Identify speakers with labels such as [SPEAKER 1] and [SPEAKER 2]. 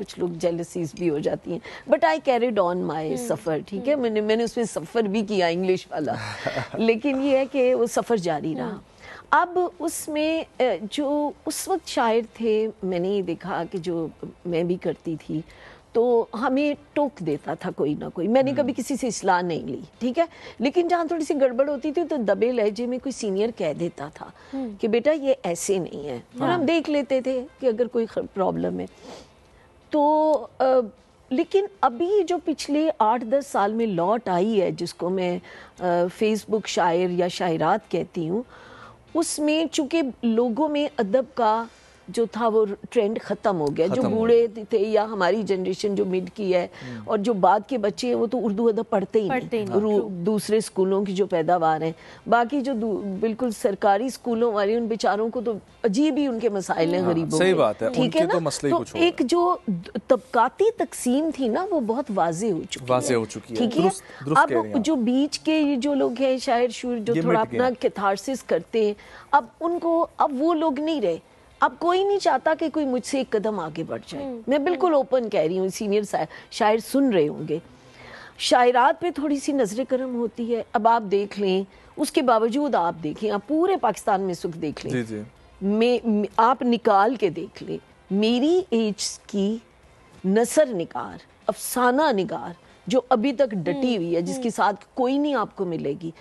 [SPEAKER 1] कुछ लोग जेलसीज भी हो जाती हैं but I carried on my सफ़र ठीक है मैंने मैंने उसमें सफ़र भी किया इंग्लिश वाला लेकिन ये है कि वो सफ़र जारी रहा हम्म। अब उसमें जो उस वक्त शायर थे मैंने ये देखा कि जो मैं भी करती थी तो हमें टोक देता था कोई ना कोई मैंने कभी हम्म। किसी से इसलाह नहीं ली ठीक है लेकिन जहाँ थोड़ी सी गड़बड़ होती थी तो दबे लहजे में कोई सीनियर कह देता था हम्म। कि बेटा ये ऐसे नहीं है और हाँ। हम देख लेते थे कि अगर कोई प्रॉब्लम है तो आ, लेकिन अभी जो पिछले आठ दस साल में लौट आई है जिसको मैं फेसबुक शायर या शायरात कहती हूँ उसमें चूँकि लोगों में अदब का जो था वो ट्रेंड ख़त्म हो गया जो बूढ़े थे या हमारी जनरेशन जो मिड की है हम्म। और जो बाद के बच्चे हैं वो तो उर्दू अदब पढ़ते ही पढ़ते नहीं दूसरे स्कूलों की जो पैदावार है बाकी जो बिल्कुल सरकारी स्कूलों वाली उन बेचारों को तो अजीब ही उनके मसाइल हैं हाँ, गरीबों सही बात है ठीक है ना तो, तो एक जो तबकाती तकसीम थी ना वो बहुत वाजे हो चुकी वाजे हो चुकी है ठीक है अब जो बीच के जो लोग हैं शायर शूर जो थोड़ा अपना कैथारसिस करते हैं अब उनको अब वो लोग नहीं रहे अब कोई नहीं चाहता कि कोई मुझसे एक कदम आगे बढ़ जाए हम्म, मैं बिल्कुल ओपन हम्म। कह रही हूँ सीनियर शायर सुन रहे होंगे शायरात पे थोड़ी सी नजर करम होती है अब आप देख लें उसके बावजूद आप देखें आप पूरे पाकिस्तान में सुख देख लें जी जी। मैं आप निकाल के देख लें मेरी एज की नसर निकार अफसाना निगार जो अभी तक डटी हम्म, हुई है जिसके साथ कोई नहीं आपको मिलेगी